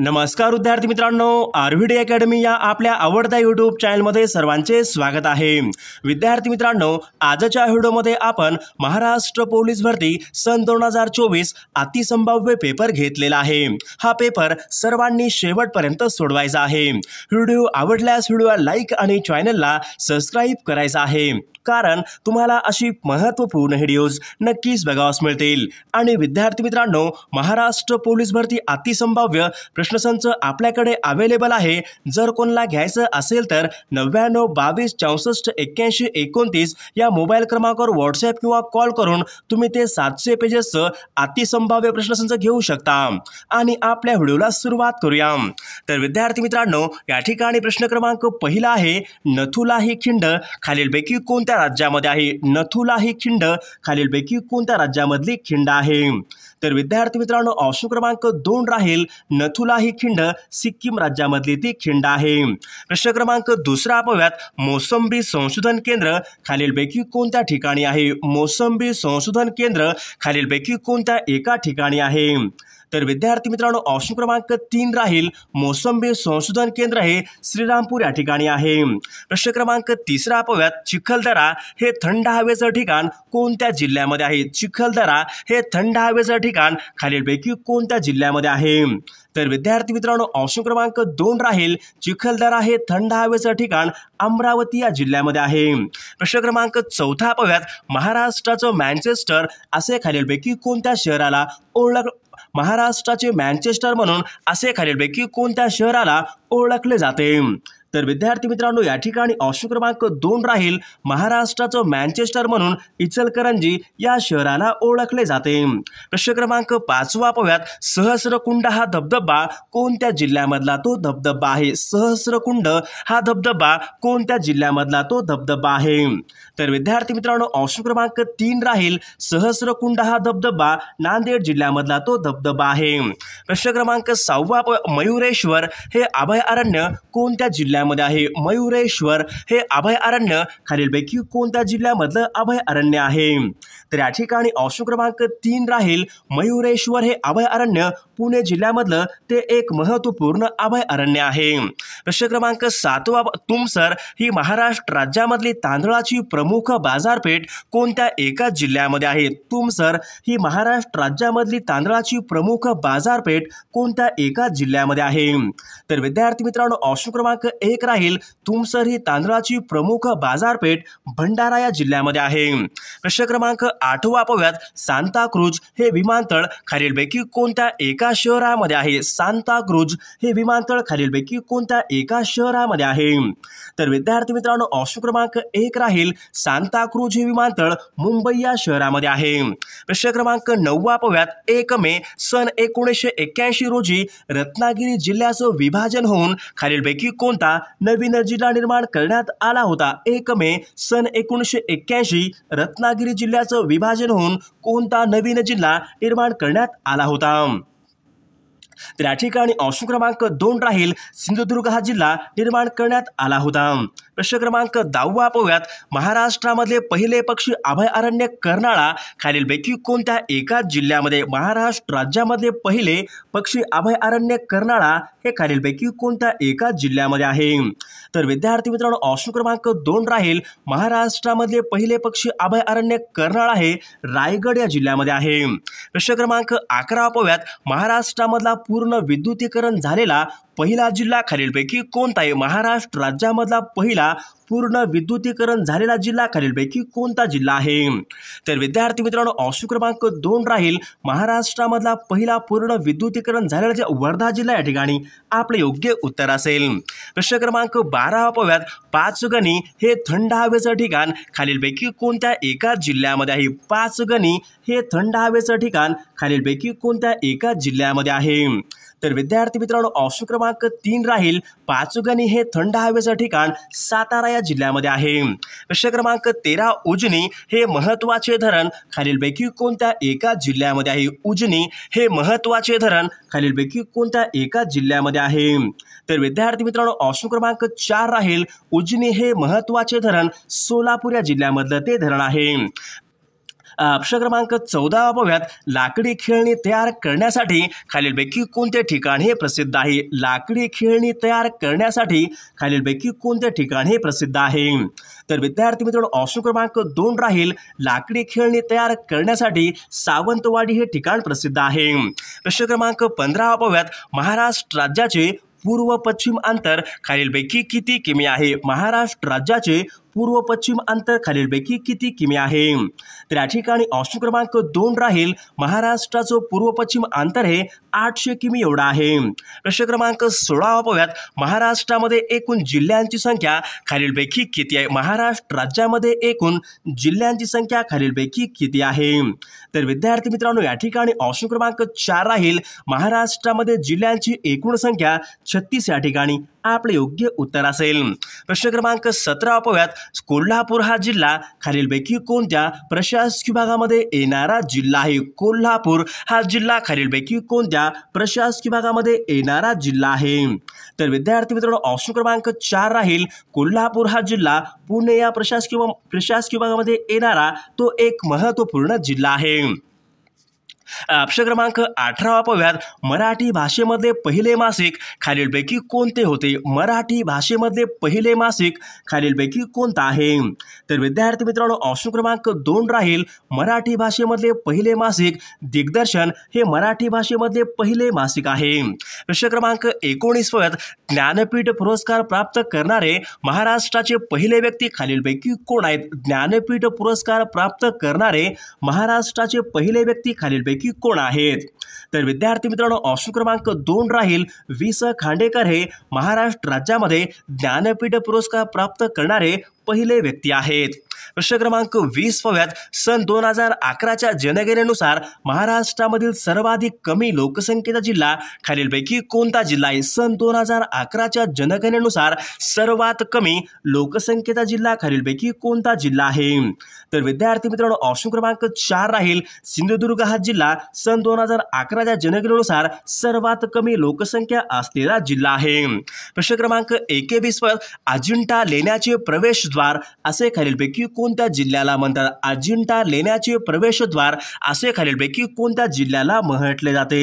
नमस्कार विद्यार्थी मित्रांनो आरव्हीडी अकॅडमी या आपल्या आवडत्या यूट्यूब चॅनलमध्ये सर्वांचे स्वागत आहे विद्यार्थी मित्रांनो आजच्या व्हिडिओमध्ये आपण महाराष्ट्र पोलीस भरती सन दोन हजार चोवीस अतिसंभाव्य पेपर घेतलेला आहे हा पेपर सर्वांनी शेवटपर्यंत सोडवायचा आहे व्हिडिओ आवडल्यास व्हिडिओला लाईक आणि चॅनलला सबस्क्राईब करायचा आहे कारण तुम्हाला अशी महत्त्वपूर्ण व्हिडिओज नक्कीच बघावास मिळतील आणि विद्यार्थी मित्रांनो महाराष्ट्र पोलीस भरती अतिसंभाव्य प्रश्नसंच आपल्याकडे अवेलेबल आहे जर कोणाला घ्यायचं असेल तर नव्याण्णव बावीस चौसष्ट एक्क्याऐंशी एकोणतीस या मोबाईल क्रमांकावर व्हॉट्सअप किंवा कॉल करून तुम्ही ते सातशे पेजेसचं अतिसंभाव्य प्रश्नसंच घेऊ शकता आणि आपल्या व्हिडिओला सुरुवात करूया तर विद्यार्थी मित्रांनो या ठिकाणी प्रश्न क्रमांक पहिला आहे नथुला ही खिंड खालीलपैकी कोणत्या राज्यामध्ये आहे नथुला ही खिंड खालीलपैकी कोणत्या राज्यामधली खिंड आहे तर विद्यार्थी मित्रांनो ऑप्शन क्रमांक दोन राहील नथुला ही खिंड सिक्कीम राज्यामधली ती खिंड आहे प्रश्न क्रमांक दुसरा पाहूयात मोसंबी संशोधन केंद्र खालीलपैकी कोणत्या ठिकाणी आहे मोसंबी संशोधन केंद्र खालीलपैकी कोणत्या एका ठिकाणी आहे तर विद्यार्थी मित्रांनो ऑप्शन क्रमांक तीन राहील मोसंबी संशोधन केंद्र हे श्रीरामपूर या ठिकाणी आहे प्रश्न क्रमांक तिसरा पाहूयात चिखलदरा हे थंड हवेचं ठिकाण कोणत्या जिल्ह्यामध्ये आहे चिखलदरा हे थंड हवेचं ठिकाण खालीलपैकी कोणत्या जिल्ह्यामध्ये आहे तर विद्यार्थी मित्रांनो ऑप्शन क्रमांक दोन राहील चिखलदरा हे थंड हवेचं ठिकाण अमरावती या जिल्ह्यामध्ये आहे प्रश्न क्रमांक चौथा पाहूयात महाराष्ट्राचं मॅन्चेस्टर असे खालीलपैकी कोणत्या शहराला ओळख महाराष्ट्राचे मॅनचेस्टर म्हणून असे खालीलपैकी कोणत्या शहराला ओळखले जाते तर विद्यार्थी मित्रांनो या ठिकाणी ऑप्शन क्रमांक दोन राहील महाराष्ट्राचं मॅनचेस्टर म्हणून इचलकरंजी या शहराला ओळखले जाते प्रश्न क्रमांक पाचवा पाहूयात सहस्रकुंड हा धबधबा कोणत्या जिल्ह्यामधला तो धबधबा आहे सहस्रकुंड हा धबधबा कोणत्या जिल्ह्यामधला तो धबधबा आहे तर विद्यार्थी मित्रांनो ऑप्शन क्रमांक तीन राहील सहस्रकुंड हा धबधबा नांदेड जिल्ह्यामधला तो धबधबा आहे प्रश्न क्रमांक सहावा मयुरेश्वर हे अभयारण्य कोणत्या जिल्ह्यात जिल्ह्यामध्ये आहे मयुरेश्वर हे अभयारण्य खालीलपैकी कोणत्या जिल्ह्यामधलं अभयारण्य आहे तर या ठिकाणी ऑप्शन क्रमांक तीन राहील मयुरेश्वर हे अभयारण्य पुणे जिल्ह्यामधलं ते एक महत्त्वपूर्ण अभयारण्य आहे प्रश्न क्रमांक सातवा तुमसर ही महाराष्ट्र राज्यामधली तांदळाची प्रमुख बाजारपेठ कोणत्या एका जिल्ह्यामध्ये आहे तुमसर ही महाराष्ट्र राज्यामधली तांदळाची प्रमुख बाजारपेठ कोणत्या एका जिल्ह्यामध्ये आहे तर विद्यार्थी मित्रांनो ऑप्शन क्रमांक एक राहील तुमसर ही तांदळाची प्रमुख बाजारपेठ भंडारा या जिल्ह्यामध्ये आहे प्रश्न क्रमांक आठवा पाव्यात सांताक्रूज हे विमानतळ खालीलपैकी कोणत्या एका शहरामध्ये आहे सांताक्रूज हे विमानतळ खालीलपैकी कोणत्या एका शहरामध्ये आहे तर विद्यार्थी मित्रांनो ऑप्शन क्रमांक एक राहील सांताक्रूज हे विमानतळ मुंबई या शहरामध्ये आहे प्रश्न क्रमांक नववा पाव्यात एक मे सन एकोणीसशे एक्क्याऐंशी रोजी रत्नागिरी जिल्ह्याचं विभाजन होऊन खालीलपैकी कोणता नवीन जिल्हा निर्माण करण्यात आला होता एक मे सन एकोणीसशे एक्क्याऐंशी रत्नागिरी जिल्ह्याचं विभाजन होऊन कोणता नवीन जिल्हा निर्माण करण्यात आला होता तर या ठिकाणी ऑप्शन क्रमांक दोन राहील सिंधुदुर्ग हा जिल्हा निर्माण करण्यात आला होता प्रश्न क्रमांक दहावा पाहूयात महाराष्ट्रामध्ये पहिले पक्षी अभयारण्य कर्नाळा खालीलपैकी कोणत्या एकाच जिल्ह्यामध्ये महाराष्ट्र राज्यामध्ये पहिले पक्षी अभयारण्य कर्नाळा हे खालीलपैकी कोणत्या एकाच जिल्ह्यामध्ये आहे तर विद्यार्थी मित्रांनो ऑप्शन क्रमांक दोन राहील महाराष्ट्रामधले पहिले पक्षी अभयारण्य कर्नाळा हे रायगड या जिल्ह्यामध्ये आहे प्रश्न क्रमांक अकरा पाहूयात महाराष्ट्रामधला पूर्ण विद्युतीकरण झालेला पहिला जिल्हा खालीलपैकी कोणता आहे महाराष्ट्र राज्यामधला पहिला पूर्ण विद्युतीकरण झालेला जिल्हा खालीलपैकी कोणता जिल्हा आहे तर विद्यार्थी मित्रांनो ऑप्शन क्रमांक दोन राहील महाराष्ट्रामधला पहिला पूर्ण विद्युतीकरण झालेला वर्धा जिल्हा या ठिकाणी आपले योग्य उत्तर असेल प्रश्न क्रमांक बारा पाच पाचगणी हे थंड हवेचं ठिकाण खालीलपैकी कोणत्या एका जिल्ह्यामध्ये आहे पाचगणी हे थंड हवेचं ठिकाण खालीलपैकी कोणत्या एका जिल्ह्यामध्ये आहे तर विद्यार्थी मित्रांनो ऑप्शन क्रमांक तीन राहील पाचुगणी हे थंड हवेचं ठिकाण सातारा या जिल्ह्यामध्ये आहे प्रश्न क्रमांक तेरा उजनी हे महत्वाचे धरण खालीलपैकी कोणत्या एका जिल्ह्यामध्ये आहे उजनी हे महत्वाचे धरण खालीलपैकी कोणत्या एका जिल्ह्यामध्ये आहे तर विद्यार्थी मित्रांनो ऑप्शन क्रमांक चार राहील उजनी हे महत्वाचे धरण सोलापूर या जिल्ह्यामधलं ते धरण आहे प्रश्न क्रमांक चौदा बघूयात लाकडी खेळणी तयार करण्यासाठी खालीलपैकी कोणते ठिकाण हे प्रसिद्ध आहे लाकडी खेळणी तयार करण्यासाठी खालीलपैकी कोणते ठिकाण हे प्रसिद्ध आहे तर विद्यार्थी मित्रांनो ऑप्शन क्रमांक दोन राहील लाकडी खेळणी तयार करण्यासाठी सावंतवाडी हे ठिकाण प्रसिद्ध आहे प्रश्न क्रमांक पंधरा अपव्यात महाराष्ट्र राज्याचे पूर्व पश्चिम अंतर खालीलपैकी किती किमी आहे महाराष्ट्र राज्याचे पूर्व पश्चिम अंतर खालीलपैकी किती किमी आहे तर या ठिकाणी ऑप्शन क्रमांक दोन राहील महाराष्ट्राचं पूर्व पश्चिम अंतर हे आठशे किमी एवढं आहे प्रश्न क्रमांक सोळा पाहूयात महाराष्ट्रामध्ये एकूण जिल्ह्यांची संख्या खालीलपैकी किती आहे महाराष्ट्र राज्यामध्ये एकूण जिल्ह्यांची संख्या खालीलपैकी किती आहे तर विद्यार्थी मित्रांनो या ठिकाणी ऑप्शन क्रमांक चार राहील महाराष्ट्रामध्ये जिल्ह्यांची एकूण संख्या छत्तीस या ठिकाणी आपले योग्य उत्तर असेल प्रश्न क्रमांक सतरा पाहूयात कोल्हापूर हा जिल्हा खालीलपैकी कोणत्या प्रशासकीय भागामध्ये येणारा जिल्हा आहे कोल्हापूर हा जिल्हा खालीलपैकी कोणत्या प्रशासकीय भागामध्ये येणारा जिल्हा आहे तर विद्यार्थी मित्रांनो ऑप्शन क्रमांक चार राहील कोल्हापूर हा जिल्हा पुणे या प्रशासकीय प्रशासकीय भागामध्ये येणारा तो एक महत्त्वपूर्ण जिल्हा आहे ऑप्शन क्रमांक अठरावा पाहूयात मराठी भाषेमधले पहिले मासिक खालीलपैकी कोणते होते मराठी भाषेमधले पहिले मासिक खालीलपैकी कोणता आहे तर विद्यार्थी मित्रांनो ऑप्शन क्रमांक दोन राहील मराठी भाषेमधले पहिले मासिक दिग्दर्शन हे मराठी भाषेमधले पहिले मासिक आहे प्रश्न क्रमांक एकोणीस पव्यात ज्ञानपीठ पुरस्कार प्राप्त करणारे महाराष्ट्राचे पहिले व्यक्ती खालीलपैकी कोण आहेत ज्ञानपीठ पुरस्कार प्राप्त करणारे महाराष्ट्राचे पहिले व्यक्ती खालीलपैकी नेमकी कोण आहेत तर विद्यार्थी मित्रांनो ऑप्शन क्रमांक दोन राहील वि स खांडेकर हे महाराष्ट्र राज्यामध्ये ज्ञानपीठ पुरस्कार प्राप्त करणारे पहिले व्यक्ती आहेत प्रश्न क्रमांक वीस पव्यात सन दोन हजार अकराच्या जनगणनेनुसार महाराष्ट्रामधील सर्वाधिक कमी लोकसंख्येचा जिल्हा खालीलपैकी कोणता जिल्हा आहे सन दोन हजार अकराच्या जनगणनेनुसार सर्वात कमी लोकसंख्येचा जिल्हा खालीलपैकी कोणता जिल्हा आहे तर विद्यार्थी मित्रांनो ऑप्शन क्रमांक चार राहील सिंधुदुर्ग हा जिल्हा सन दोन हजार अकराच्या जनगणनेनुसार सर्वात कमी लोकसंख्या असलेला जिल्हा आहे प्रश्न क्रमांक एकेवीस वर अजिंठा लेण्याचे प्रवेशद्वार असे खालीलपैकी कोणत्या जिल्ह्याला म्हणतात अजिंठा लेण्याचे प्रवेशद्वार असे खालीलपैकी कोणत्या जिल्ह्याला म्हटले जाते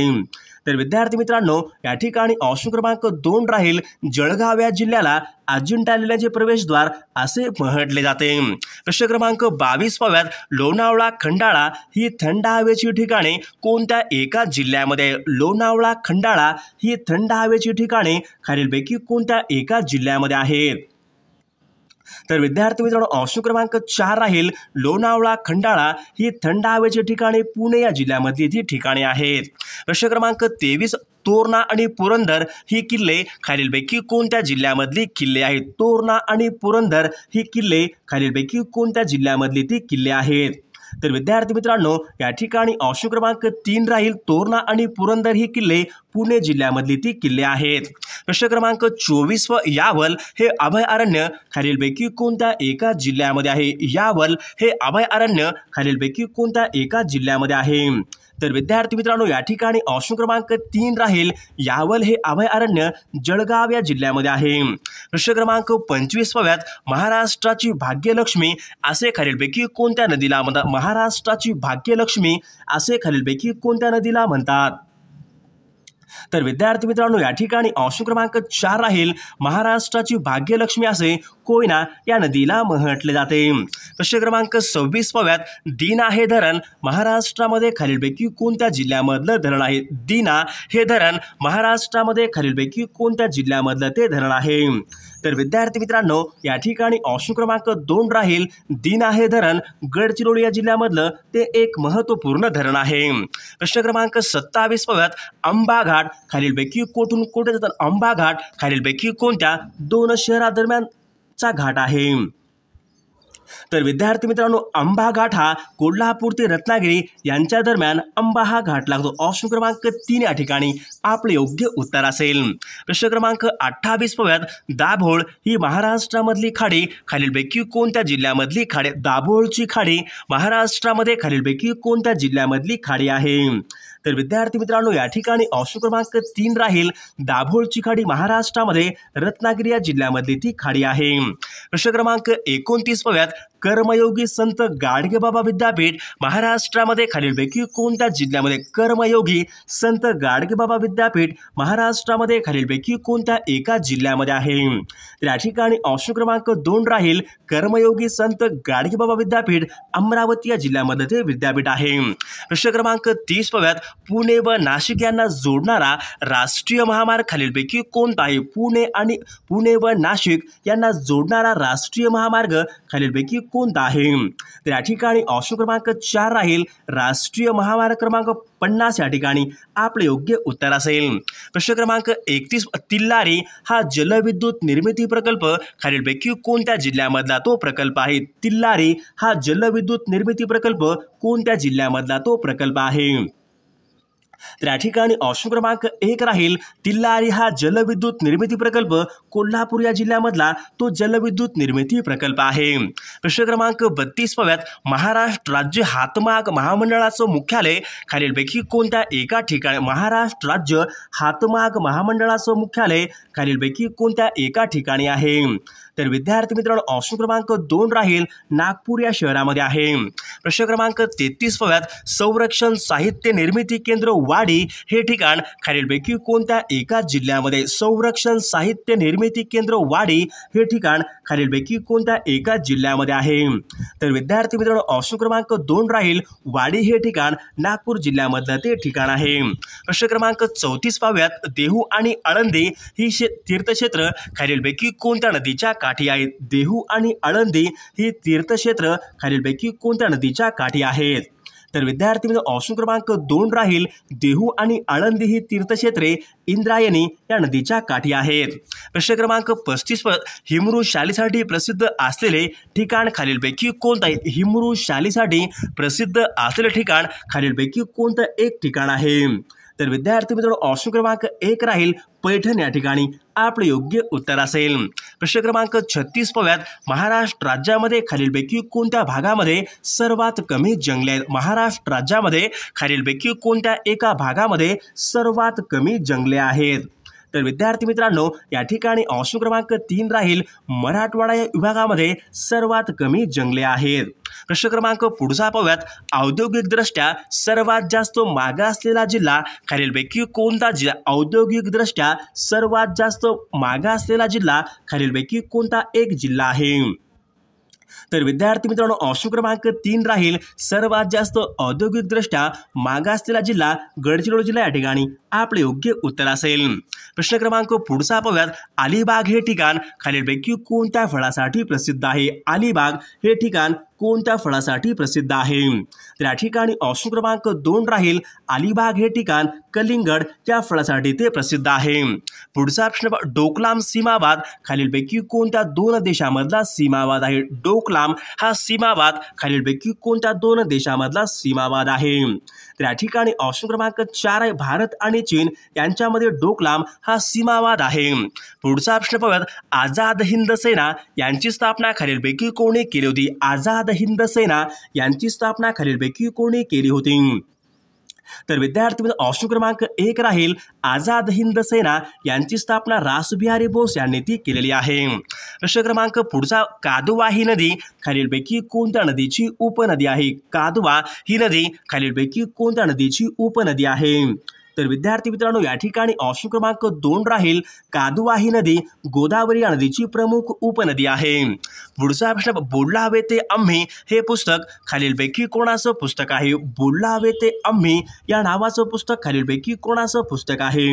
तर विद्यार्थी मित्रांनो या ठिकाणी ऑप्शन क्रमांक दोन राहील जळगाव या जिल्ह्याला अजिंठा लेण्याचे प्रवेशद्वार असे म्हटले जाते प्रश्न क्रमांक बावीस पाव्यात लोणावळा खंडाळा ही थंड हवेची ठिकाणे कोणत्या एका जिल्ह्यामध्ये लोणावळा खंडाळा ही थंड हवेची ठिकाणे खालीलपैकी कोणत्या एका जिल्ह्यामध्ये आहेत तर विद्यार्थी मित्रांनो ऑप्शन क्रमांक चार राहील लोणावळा खंडाळा ही थंड हवेची ठिकाणे पुणे या जिल्ह्यामधली ती ठिकाणे आहेत प्रश्न क्रमांक तेवीस तोरणा आणि पुरंदर ही किल्ले खालीलपैकी कोणत्या जिल्ह्यामधली किल्ले आहेत तोरणा आणि पुरंदर ही किल्ले खालीलपैकी कोणत्या जिल्ह्यामधली ती किल्ले आहेत तर विद्यार्थी मित्रांनो या ठिकाणी ऑप्शन क्रमांक तीन राहील तोरणा आणि पुरंदर ही किल्ले पुणे जिल्ह्यामधली ती किल्ले आहेत प्रश्न क्रमांक चोवीस व यावल हे अभयारण्य खालीलपैकी कोणत्या एका जिल्ह्यामध्ये आहे यावल हे अभयारण्य खालीलपैकी कोणत्या एका जिल्ह्यामध्ये आहे तर विद्यार्थी मित्रांनो या ठिकाणी ऑप्शन क्रमांक तीन राहील यावल हे अभयारण्य जळगाव या जिल्ह्यामध्ये आहे प्रश्न क्रमांक पंचवीसव्यात महाराष्ट्राची भाग्यलक्ष्मी असे खालीलपैकी कोणत्या नदीला म्हणतात महाराष्ट्राची भाग्यलक्ष्मी असे खालीलपैकी कोणत्या नदीला म्हणतात तर विद्यार्थी मित्रांनो या ठिकाणी अंश क्रमांक चार राहील महाराष्ट्राची भाग्यलक्ष्मी असे कोयना या नदीला म्हटले जाते प्रश्न क्रमांक सव्वीस पाव्यात दिना हे धरण महाराष्ट्रामध्ये खालीलपैकी कोणत्या जिल्ह्यामधलं धरण आहे दीना हे धरण महाराष्ट्रामध्ये खालीलपैकी कोणत्या जिल्ह्यामधलं ते धरण आहे तर विद्यार्थी मित्रांनो या ठिकाणी ऑप्शन क्रमांक दोन राहील दिन आहे धरण गडचिरोली या जिल्ह्यामधलं ते एक महत्त्वपूर्ण धरण आहे प्रश्न क्रमांक सत्तावीस पाहूयात अंबाघाट घाट खालीलपैकी कोठून कोठे जातात अंबाघाट घाट खालीलपैकी कोणत्या दोन शहरादरम्यानचा घाट आहे तर विद्यार्थी मित्रांनो आंबा घाट हा कोल्हापूर ते रत्नागिरी यांच्या दरम्यान आंबा हा घाट लागतो ऑप्शन क्रमांक तीन या ठिकाणी आपले योग्य उत्तर असेल प्रश्न क्रमांक अठ्ठावीस पव्यात दाभोळ ही महाराष्ट्रामधली खाडी खालीलपैकी कोणत्या जिल्ह्यामधली खाडी दाभोळची खाडी महाराष्ट्रामध्ये खालीलपैकी कोणत्या जिल्ह्यामधली खाडी आहे तर विद्यार्थी मित्रांनो या ठिकाणी ऑप्शन क्रमांक तीन राहील दाभोळची खाडी महाराष्ट्रामध्ये रत्नागिरी या जिल्ह्यामधली ती खाडी आहे प्रश्न क्रमांक एकोणतीस पव्यात कर्मयोगी संत गाडगेबाबा विद्यापीठ महाराष्ट्रामध्ये खालीलपैकी कोणत्या जिल्ह्यामध्ये कर्मयोगी संत गाडगेबाबा विद्यापीठ महाराष्ट्रामध्ये खालीलपैकी कोणत्या एका जिल्ह्यामध्ये आहे तर या ठिकाणी ऑप्शन क्रमांक दोन राहील कर्मयोगी संत गाडगेबाबा विद्यापीठ अमरावती या जिल्ह्यामध्ये ते विद्यापीठ आहे प्रश्न क्रमांक तीस पाव्यात पुणे व नाशिक यांना जोडणारा राष्ट्रीय महामार्ग खालीलपैकी कोणता आहे पुणे आणि पुणे व नाशिक यांना जोडणारा राष्ट्रीय महामार्ग खालीलपैकी कोणता आहे तर या ठिकाणी ऑप्शन क्रमांक चार राहील राष्ट्रीय महामार्ग क्रमांक पन्नास या ठिकाणी आपले योग्य उत्तर असेल प्रश्न क्रमांक एकतीस तिल्लारी हा जलविद्युत निर्मिती प्रकल्प खालीलपैकी कोणत्या जिल्ह्यामधला तो प्रकल्प आहे तिल्लारी हा जलविद्युत निर्मिती प्रकल्प कोणत्या जिल्ह्यामधला तो प्रकल्प आहे तर या ठिकाणी ऑप्शन क्रमांक एक राहील तिल्लारी हा जलविद्युत निर्मिती प्रकल्प कोल्हापूर या जिल्ह्यामधला तो जलविद्युत निर्मिती प्रकल्प आहे प्रश्न क्रमांक बत्तीस पव्यात महाराष्ट्र राज्य हातमाग महामंडळाचं मुख्यालय खालीलपैकी कोणत्या एका ठिकाणी महाराष्ट्र राज्य हातमाग महामंडळाचं मुख्यालय खालीलपैकी कोणत्या एका ठिकाणी आहे तर विद्यार्थी मित्रांनो ऑप्शन क्रमांक दोन राहील नागपूर या शहरामध्ये आहे प्रश्न क्रमांक तेहतीस पव्यात संरक्षण साहित्य निर्मिती केंद्र वाडी हे ठिकाण खालीलपैकी कोणत्या एका जिल्ह्यामध्ये संरक्षण साहित्य निर्मिती केंद्र वाडी हे ठिकाण खालीलपैकी कोणत्या एका जिल्ह्यामध्ये आहे तर विद्यार्थी मित्रांनो ऑप्शन क्रमांक दोन राहील वाडी हे ठिकाण नागपूर जिल्ह्यामधलं ते ठिकाण आहे प्रश्न क्रमांक चौतीस पाव्यात देहू आणि आळंदी ही तीर्थक्षेत्र खालीलपैकी कोणत्या नदीच्या काठी आहेत देहू आणि आळंदी ही तीर्थक्षेत्र खालीलपैकी कोणत्या नदीच्या काठी आहेत तर विद्यार्थी मित्र ऑप्शन क्रमांक दोन राहील देहू आणि आळंदी ही तीर्थक्षेत्रे इंद्रायणी या नदीच्या काठी आहेत प्रश्न क्रमांक पस्तीस पर हिमरू शालीसाठी प्रसिद्ध असलेले ठिकाण खालीलपैकी कोणतं आहे हिमरू शालीसाठी प्रसिद्ध असलेले ठिकाण खालीलपैकी कोणतं एक ठिकाण आहे तर विद्यार्थी मित्रांनो ऑप्शन क्रमांक एक राहील पैठण या ठिकाणी आपलं योग्य उत्तर असेल प्रश्न क्रमांक छत्तीस पव्यात महाराष्ट्र राज्यामध्ये खालीलपैकी कोणत्या भागामध्ये सर्वात कमी जंगले आहेत महाराष्ट्र राज्यामध्ये खालीलपैकी कोणत्या एका भागामध्ये सर्वात कमी जंगले आहेत तर विद्यार्थी मित्रांनो या ठिकाणी ऑप्शन क्रमांक तीन राहील मराठवाडा या विभागामध्ये सर्वात कमी जंगले आहेत प्रश्न क्रमांक पुढचा पाहूयात औद्योगिकदृष्ट्या सर्वात जास्त असलेला जिल्हा खालीलपैकी कोणता जिल्हा औद्योगिकदृष्ट्या सर्वात जास्त असलेला जिल्हा खालीलपैकी कोणता एक जिल्हा आहे तर विद्यार्थी मित्रों ऑप्शन क्रमांक तीन राहल सर्वात जास्त औद्योगिक दृष्टि जिल्हा गडचिरोली गड़चिरो जिला आप योग्य उत्तर असेल प्रश्न क्रमांक पुढ़ पाहूयात अलिबाग हे ठिकाण खालीलपैकी को फला प्रसिद्ध है अलिबाग हे ठिकाण को फला प्रसिद्ध है तर ऑप्शन क्रमांक दोन राहल अलिबाग हे ठिकाण कलिंगड या फला प्रसिद्ध है पुढ़ा प्रश्न डोकलाम सीमावाद पैकी को दोन देशामधला सीमावाद है डोकलाम आसाम हा सीमावाद खालीलपैकी कोणत्या दोन देशामधला सीमावाद आहे त्या ठिकाणी ऑप्शन क्रमांक चार आहे भारत आणि चीन यांच्यामध्ये डोकलाम हा सीमावाद आहे पुढचा प्रश्न पाहूयात आझाद हिंद सेना यांची स्थापना खालीलपैकी कोणी केली होती आझाद हिंद सेना यांची स्थापना खालीलपैकी कोणी केली होती तर विद्यार्थी ऑप्शन क्रमांक एक राहील आझाद हिंद सेना यांची स्थापना रासबिहारी बोस यांनी ती केलेली आहे प्रश्न क्रमांक पुढचा कादुवा ही नदी खालीलपैकी कोणत्या नदीची उपनदी आहे कादुवा ही नदी खालीलपैकी कोणत्या नदीची उपनदी आहे तर विद्यार्थी मित्रांनो या ठिकाणी ऑप्शन क्रमांक दोन राहील कादुवाही नदी गोदावरी या नदीची प्रमुख उपनदी आहे पुढचा प्रश्न बोलला हवे ते आम्ही हे पुस्तक खालीलपैकी कोणाचं पुस्तक आहे बोलला हवे ते आम्ही या नावाचं पुस्तक खालीलपैकी कोणाचं पुस्तक आहे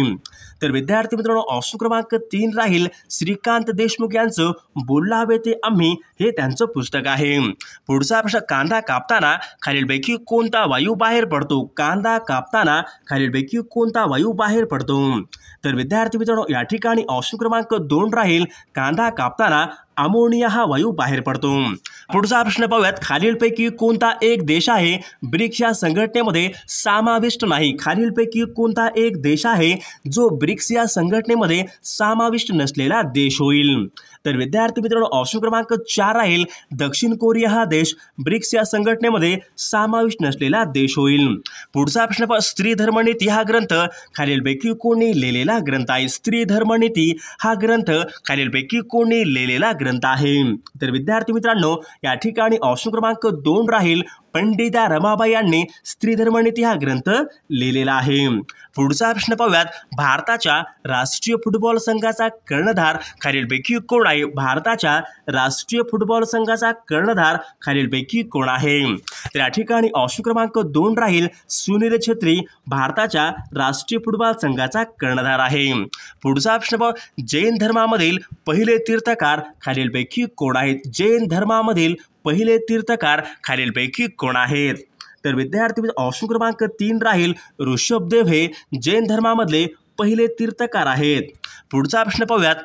तर विद्यार्थी मित्रांनो ऑप्शन क्रमांक तीन राहील श्रीकांत देशमुख यांचं बोलला हवे ते आम्ही हे त्यांचं पुस्तक आहे पुढचा प्रश्न कांदा कापताना खालीलपैकी कोणता वायू बाहेर पडतो कांदा कापताना खालीलपैकी कोणता वायू बाहेर पडतो तर विद्यार्थी मित्रांनो या ठिकाणी ऑप्शन क्रमांक दोन राहील कांदा कापताना अमोनिया हा वायू बाहेर पडतो पुढचा प्रश्न पाहूयात खालीलपैकी कोणता एक देश आहे ब्रिक्स या संघटनेमध्ये समाविष्ट नाही खालीलपैकी कोणता एक देश आहे जो ब्रिक्स या संघटनेमध्ये समाविष्ट नसलेला देश होईल तर विद्यार्थी मित्रांनो ऑप्शन क्रमांक चार राहील दक्षिण कोरिया हा देश ब्रिक्स या संघटनेमध्ये समाविष्ट नसलेला देश होईल पुढचा प्रश्न स्त्री धर्मनीती हा ग्रंथ खालीलपैकी कोणी लिहिलेला ग्रंथ आहे स्त्री धर्मनीती हा ग्रंथ खालीलपैकी कोणी लिहिलेला ग्रंथ आहे तर विद्यार्थी मित्रांनो या ठिकाणी ऑप्शन क्रमांक दोन राहील पंडिता रमाबाई यांनी स्त्रीधर्मनीती हा ग्रंथ लिहिलेला आहे पुढचा प्रश्न पाहूयात भारताच्या राष्ट्रीय फुटबॉल संघाचा कर्णधार खालीलपैकी कोण आहे भारताच्या राष्ट्रीय फुटबॉल संघाचा कर्णधार खालीलपैकी कोण आहे तर या ठिकाणी ऑप्शन क्रमांक दोन राहील सुनील छेत्री भारताच्या राष्ट्रीय फुटबॉल संघाचा कर्णधार आहे पुढचा प्रश्न पाहू जैन धर्मामधील पहिले तीर्थकार खालीलपैकी कोण आहेत जैन धर्मामधील पहिले तीर्थकार खालीलपैकी कोण आहेत तर विद्यार्थी ऑप्शन क्रमांक तीन राहील ऋषभदेव हे जैन धर्मामधले पहिले तीर्थकार आहेत पुढचा प्रश्न पाहूयात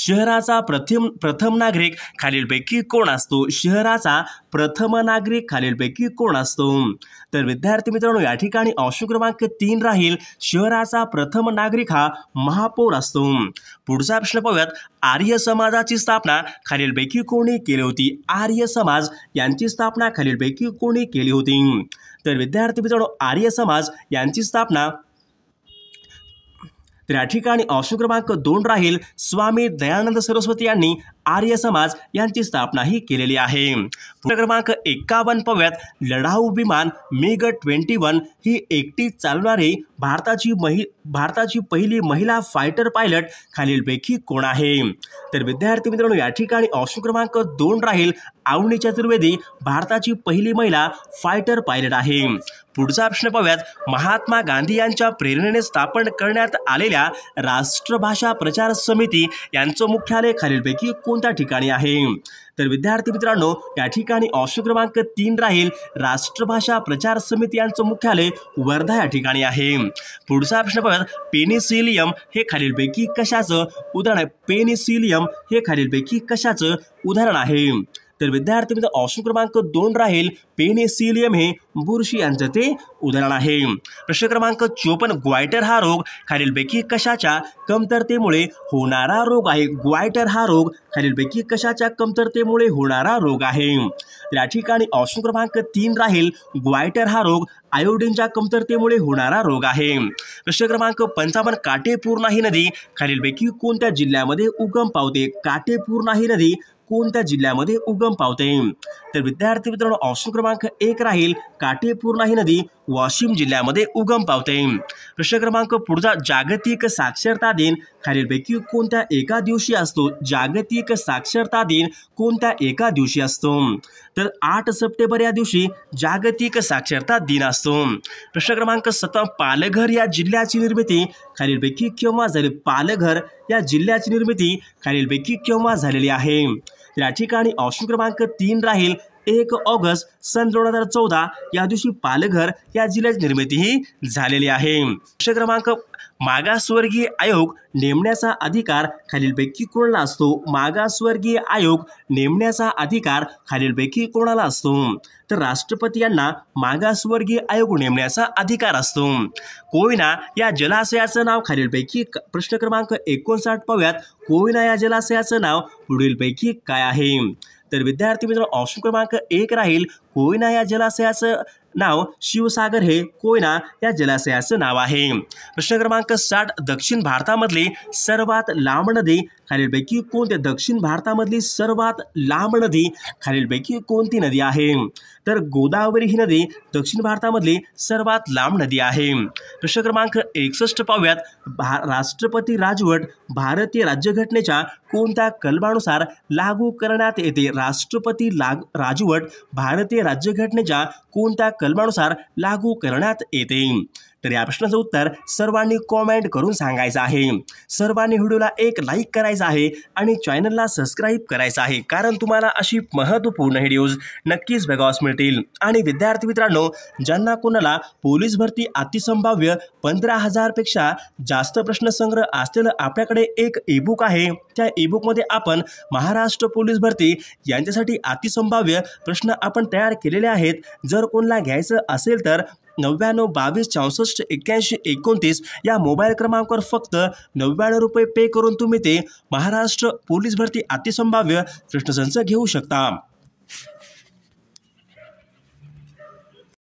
शहराचा प्रथम प्रथम नागरिक खालीलपैकी कोण असतो शहराचा प्रथम नागरिक खालीलपैकी कोण असतो तर विद्यार्थी मित्रांनो या ठिकाणी अंश क्रमांक तीन राहील शहराचा प्रथम नागरिक हा महापौर असतो पुढचा प्रश्न पाहूयात आर्य समाजाची स्थापना खालीलपैकी कोणी केली होती आर्य समाज यांची स्थापना खालीलपैकी कोणी केली होती तर विद्यार्थी मित्रांनो आर्य समाज यांची स्थापना त्या ठिकाणी अंश दोन राहील स्वामी दयानंद सरस्वती यांनी आर्य समाज यांची स्थापनाही केलेली आहे क्रमांक एकावन्न पव्यात लढाऊ विमान मेग ट्वेंटी वन ही एकटी चालणारी भारताची महि भारताची पहिली महिला फायटर पायलट खालीलपैकी कोण आहे तर विद्यार्थी मित्रांनो या ठिकाणी ऑप्शन क्रमांक दोन राहील आवणी चतुर्वेदी भारताची पहिली महिला फायटर पायलट आहे पुढचा प्रश्न पाहूयात महात्मा गांधी यांच्या प्रेरणेने स्थापन करण्यात आलेल्या राष्ट्रभाषा प्रचार समिती यांचं मुख्यालय खालीलपैकी कोण कोणत्या ठिकाणी आहे तर विद्यार्थी मित्रांनो या ठिकाणी ऑप्शन क्रमांक तीन राहील राष्ट्रभाषा प्रचार समिती यांचं मुख्यालय वर्धा या ठिकाणी आहे पुढचा प्रश्न बघा पेनिसिलियम हे खालीलपैकी कशाचं उदाहरण आहे पेनिसिलियम हे खालीलपैकी कशाचं उदाहरण आहे तर विद्यार्थी मित्र ऑप्शन क्रमांक दोन राहील पेनिसिलियम हे बुरशी यांचं ते उदाहरण आहे प्रश्न क्रमांक चोपन्न ग्वायटर हा रोग खालीलपैकी कशाच्या कमतरतेमुळे होणारा रोग आहे ग्वायटर हा रोग खालीलपैकी कशाच्या कमतरतेमुळे होणारा रोग आहे या ठिकाणी ऑप्शन क्रमांक तीन राहील ग्वायटर हा रोग आयोडीनच्या कमतरतेमुळे होणारा रोग आहे प्रश्न क्रमांक पंचावन्न काटेपूर्णा ही नदी खालीलपैकी कोणत्या जिल्ह्यामध्ये उगम पावते काटेपूर्णा ही नदी कोणत्या जिल्ह्यामध्ये उगम पावते तर विद्यार्थी मित्रांनो ऑप्शन क्रमांक एक राहील काटेपूर्णा ही नदी वाशिम जिल्ह्यामध्ये उगम पावते प्रश्न क्रमांक पुढचा जागतिक साक्षरता दिन खालीलपैकी कोणत्या एका दिवशी असतो जागतिक साक्षरता दिन कोणत्या एका दिवशी असतो तर आठ सप्टेंबर या दिवशी जागतिक साक्षरता दिन असतो प्रश्न क्रमांक सतरा पालघर या जिल्ह्याची निर्मिती खालीलपैकी केव्हा झाली पालघर या जिल्ह्याची निर्मिती खालीलपैकी केव्हा झालेली आहे त्या ठिकाणी ऑप्शन क्रमांक तीन राहील एक ऑगस्ट सन दोन हजार चौदा या दिवशी पालघर या जिल्ह्याची निर्मितीही झालेली आहे प्रश्न क्रमांक मागासवर्गीय आयोग नेमण्याचा अधिकार खालीलपैकी कोणाला असतो मागासवर्गीय आयोग नेमण्याचा अधिकार खालीलपैकी कोणाला असतो तर राष्ट्रपती यांना मागासवर्गीय आयोग नेमण्याचा अधिकार असतो कोविना या जलाशयाचं नाव खालीलपैकी प्रश्न क्रमांक एकोणसाठ पाव्यात कोविना या जलाशयाचं नाव पुढीलपैकी काय आहे तर विद्यार्थी मित्र ऑप्शन क्रमांक एक राहील कोयना या जलाशयाचं नाव शिवसागर हे कोयना या जलाशयाचं नाव आहे प्रश्न क्रमांक साठ दक्षिण भारतामधली सर्वात लांब नदी खालीलपैकी कोणत्या दक्षिण भारतामधली सर्वात लांब नदी खालीलपैकी कोणती नदी आहे तर गोदावरी ही नदी दक्षिण भारतामधली सर्वात लांब नदी आहे प्रश्न क्रमांक एकसष्ट पाव्यात भा राष्ट्रपती राजवट भारतीय राज्यघटनेच्या कोणत्या कलमानुसार लागू करण्यात येते राष्ट्रपती लाग राजवट भारतीय राज्यघटनेच्या कोणत्या कलमानुसार लागू करण्यात येते तर या प्रश्नाचं उत्तर सर्वांनी कॉमेंट करून सांगायचं आहे सर्वांनी व्हिडिओला एक लाईक करायचा आहे आणि चॅनलला सबस्क्राईब करायचं आहे कारण तुम्हाला अशी महत्त्वपूर्ण व्हिडिओज नक्कीच बघावास मिळतील आणि विद्यार्थी मित्रांनो ज्यांना कोणाला पोलीस भरती अतिसंभाव्य पंधरा हजारपेक्षा जास्त प्रश्नसंग्रह असलेलं आपल्याकडे एक ईबुक आहे त्या ईबुकमध्ये आपण महाराष्ट्र पोलीस भरती यांच्यासाठी अतिसंभाव्य प्रश्न आपण तयार केलेले आहेत जर कोणाला घ्यायचं असेल तर नव्याण्णव बावीस चौसष्ट एक्क्याऐंशी एकोणतीस या मोबाईल क्रमांकावर फक्त नव्याण्णव रुपये पे करून तुम्ही ते महाराष्ट्र पोलीस भरती अतिसंभाव्य प्रश्नसंच घेऊ शकता